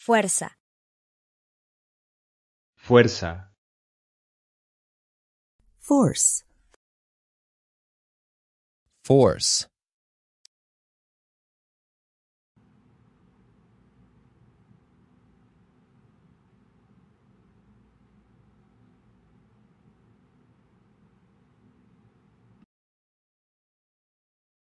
Fuerza. Fuerza. Force. Force.